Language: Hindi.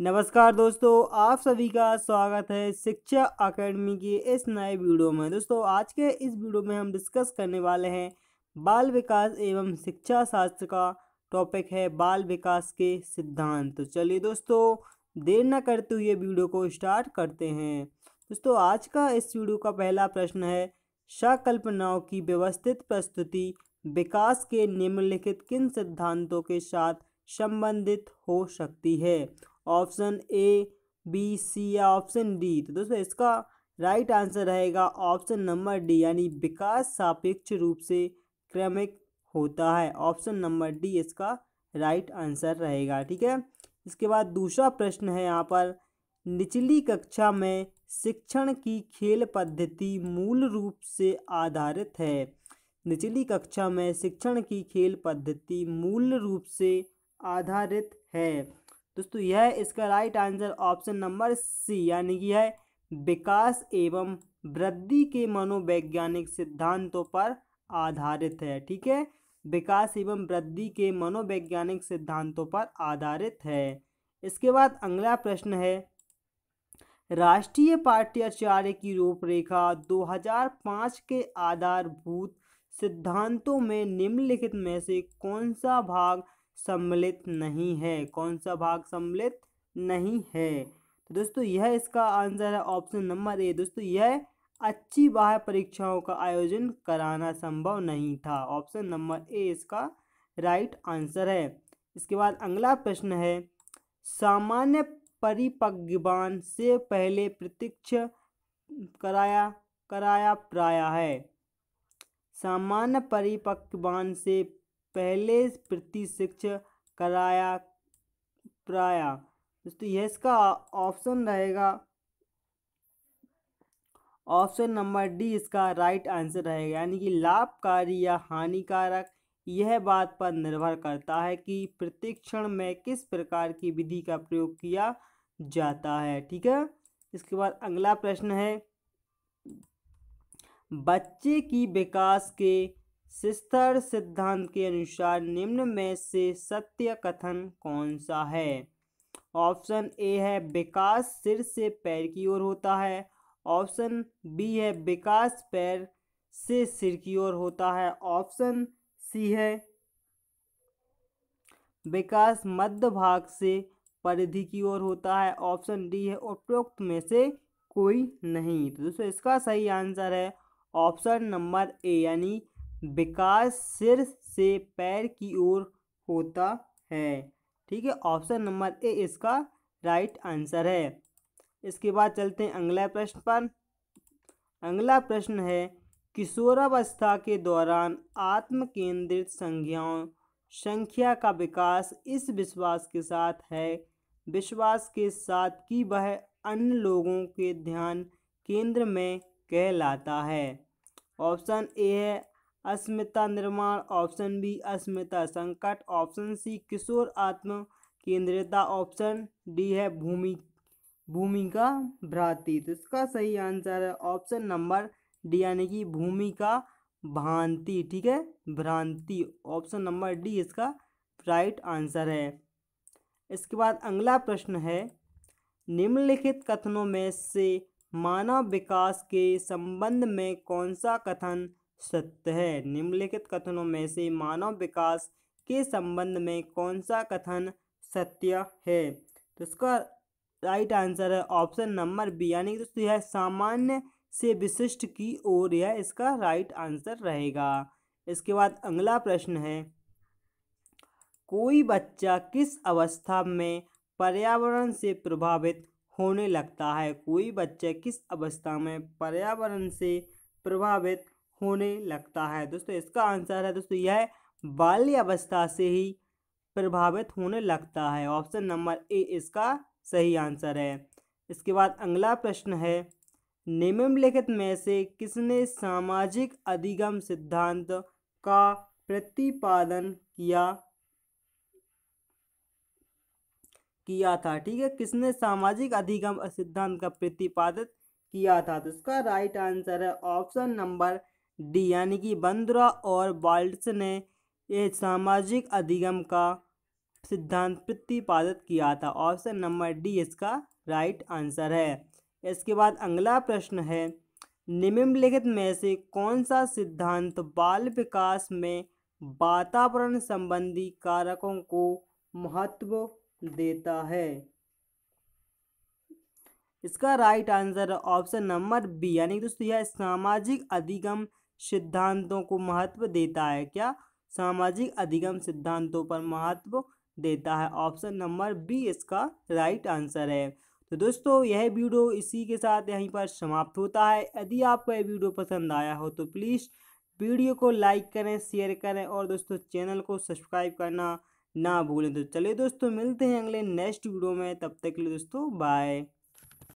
नमस्कार दोस्तों आप सभी का स्वागत है शिक्षा अकेडमी के इस नए वीडियो में दोस्तों आज के इस वीडियो में हम डिस्कस करने वाले हैं बाल विकास एवं शिक्षा शास्त्र का टॉपिक है बाल विकास के सिद्धांत तो चलिए दोस्तों देर न करते हुए वीडियो को स्टार्ट करते हैं दोस्तों आज का इस वीडियो का पहला प्रश्न है सकल्पनाओं की व्यवस्थित प्रस्तुति विकास के निम्नलिखित किन सिद्धांतों के साथ संबंधित हो सकती है ऑप्शन ए बी सी या ऑप्शन डी तो दोस्तों इसका राइट आंसर रहेगा ऑप्शन नंबर डी यानी विकास सापेक्ष रूप से क्रमिक होता है ऑप्शन नंबर डी इसका राइट आंसर रहेगा ठीक है इसके बाद दूसरा प्रश्न है यहाँ पर निचली कक्षा में शिक्षण की खेल पद्धति मूल रूप से आधारित है निचली कक्षा में शिक्षण की खेल पद्धति मूल रूप से आधारित है दोस्तों यह इसका right answer option number C यानी कि है विकास एवं वृद्धि के मनोवैज्ञानिक सिद्धांतों पर आधारित है ठीक है विकास एवं वृद्धि के मनोवैज्ञानिक सिद्धांतों पर आधारित है इसके बाद अगला प्रश्न है राष्ट्रीय पाठ्याचार्य की रूपरेखा 2005 के आधारभूत सिद्धांतों में निम्नलिखित में से कौन सा भाग सम्मिलित नहीं है कौन सा भाग सम्मिलित नहीं है तो दोस्तों यह इसका आंसर है ऑप्शन नंबर ए दोस्तों यह अच्छी बाह्य परीक्षाओं का आयोजन कराना संभव नहीं था ऑप्शन नंबर ए इसका राइट आंसर है इसके बाद अगला प्रश्न है सामान्य परिपक्वान से पहले प्रत्यक्ष कराया कराया प्राय है सामान्य परिपक्वान से पहले प्रतिशिक्ष कराया प्राया दोस्तों यह इसका ऑप्शन रहेगा ऑप्शन नंबर डी इसका राइट आंसर रहेगा यानी कि लाभकारी या हानिकारक यह बात पर निर्भर करता है कि प्रतिक्षण में किस प्रकार की विधि का प्रयोग किया जाता है ठीक है इसके बाद अगला प्रश्न है बच्चे की विकास के सिस्तर सिद्धांत के अनुसार निम्न में से सत्य कथन कौन सा है ऑप्शन ए है विकास सिर से पैर की ओर होता है ऑप्शन बी है विकास पैर से सिर की ओर होता है ऑप्शन सी है विकास मध्य भाग से परिधि की ओर होता है ऑप्शन डी है उपयुक्त में से कोई नहीं तो दोस्तों इसका सही आंसर है ऑप्शन नंबर ए यानी विकास सिर से पैर की ओर होता है ठीक है ऑप्शन नंबर ए इसका राइट आंसर है इसके बाद चलते हैं अगला प्रश्न पर अगला प्रश्न है किशोरावस्था के दौरान आत्म केंद्रित संज्ञाओं संख्या का विकास इस विश्वास के साथ है विश्वास के साथ कि वह अन्य लोगों के ध्यान केंद्र में कहलाता है ऑप्शन ए है अस्मिता निर्माण ऑप्शन बी अस्मिता संकट ऑप्शन सी किशोर आत्म केंद्रिता ऑप्शन डी है भूमि भूमिका भ्रांति तो इसका सही आंसर है ऑप्शन नंबर डी यानी कि भूमिका भ्रांति ठीक है भ्रांति ऑप्शन नंबर डी इसका राइट आंसर है इसके बाद अगला प्रश्न है निम्नलिखित कथनों में से मानव विकास के संबंध में कौन सा कथन सत्य है निम्नलिखित कथनों में से मानव विकास के संबंध में कौन सा कथन सत्य है तो इसका राइट आंसर है ऑप्शन नंबर बी यानी कि यह सामान्य से विशिष्ट की ओर यह इसका राइट आंसर रहेगा इसके बाद अगला प्रश्न है कोई बच्चा किस अवस्था में पर्यावरण से प्रभावित होने लगता है कोई बच्चा किस अवस्था में पर्यावरण से प्रभावित होने लगता है दोस्तों इसका आंसर है दोस्तों यह बाल्यावस्था से ही प्रभावित होने लगता है ऑप्शन नंबर ए इसका सही आंसर है इसके बाद अगला प्रश्न है निम्नलिखित में से किसने सामाजिक अधिगम सिद्धांत का प्रतिपादन किया किया था ठीक है किसने सामाजिक अधिगम सिद्धांत का प्रतिपादित किया था तो इसका राइट आंसर है ऑप्शन नंबर डी यानी कि बंद्रा और वाल्ट्स ने यह सामाजिक अधिगम का सिद्धांत प्रतिपादित किया था ऑप्शन नंबर डी इसका राइट आंसर है इसके बाद अगला प्रश्न है निम्नलिखित में से कौन सा सिद्धांत बाल विकास में वातावरण संबंधी कारकों को महत्व देता है इसका right answer option number B यानी दोस्तों यह सामाजिक अधिगम सिद्धांतों को महत्व देता है क्या सामाजिक अधिगम सिद्धांतों पर महत्व देता है ऑप्शन नंबर बी इसका राइट आंसर है तो दोस्तों यह वीडियो इसी के साथ यहीं पर समाप्त होता है यदि आपको यह वीडियो पसंद आया हो तो प्लीज़ वीडियो को लाइक करें शेयर करें और दोस्तों चैनल को सब्सक्राइब करना ना भूलें तो चलिए दोस्तों मिलते हैं अगले नेक्स्ट वीडियो में तब तक के लिए दोस्तों बाय